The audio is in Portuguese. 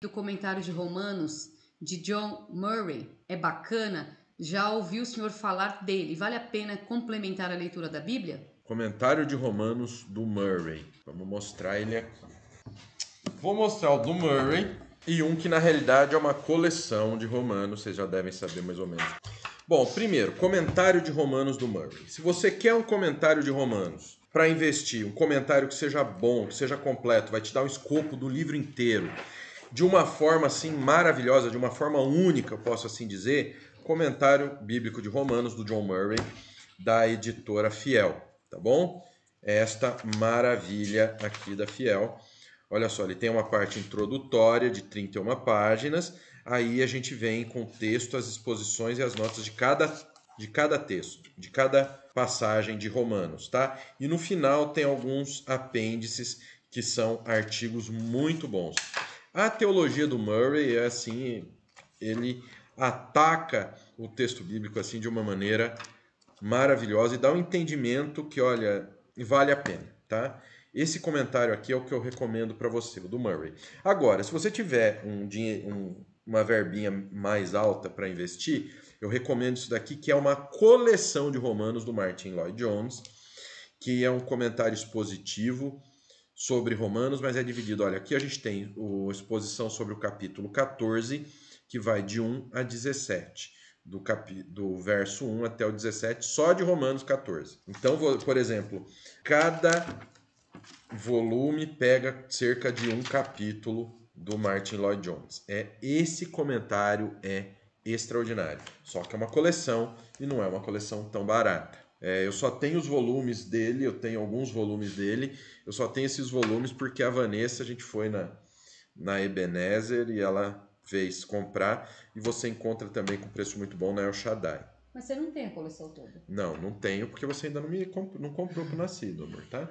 do comentário de Romanos de John Murray é bacana, já ouviu o senhor falar dele? Vale a pena complementar a leitura da Bíblia? Comentário de Romanos do Murray. Vamos mostrar ele aqui. Vou mostrar o do Murray e um que na realidade é uma coleção de Romanos, vocês já devem saber mais ou menos. Bom, primeiro, comentário de Romanos do Murray. Se você quer um comentário de Romanos para investir, um comentário que seja bom, que seja completo, vai te dar um escopo do livro inteiro de uma forma assim maravilhosa, de uma forma única, eu posso assim dizer, comentário bíblico de Romanos do John Murray, da editora Fiel, tá bom? É esta maravilha aqui da Fiel. Olha só, ele tem uma parte introdutória de 31 páginas, aí a gente vem com o texto, as exposições e as notas de cada de cada texto, de cada passagem de Romanos, tá? E no final tem alguns apêndices que são artigos muito bons. A teologia do Murray é assim, ele ataca o texto bíblico assim de uma maneira maravilhosa e dá um entendimento que, olha, vale a pena, tá? Esse comentário aqui é o que eu recomendo para você, o do Murray. Agora, se você tiver um, um, uma verbinha mais alta para investir, eu recomendo isso daqui, que é uma coleção de romanos do Martin Lloyd Jones, que é um comentário expositivo sobre Romanos, mas é dividido. Olha, aqui a gente tem a exposição sobre o capítulo 14, que vai de 1 a 17, do, capi, do verso 1 até o 17, só de Romanos 14. Então, vou, por exemplo, cada volume pega cerca de um capítulo do Martin Lloyd Jones. É esse comentário é extraordinário. Só que é uma coleção e não é uma coleção tão barata. É, eu só tenho os volumes dele, eu tenho alguns volumes dele, eu só tenho esses volumes porque a Vanessa, a gente foi na, na Ebenezer e ela fez comprar, e você encontra também com preço muito bom na El Shaddai. Mas você não tem a coleção toda? Não, não tenho, porque você ainda não me comp não comprou pro nascido, amor, tá?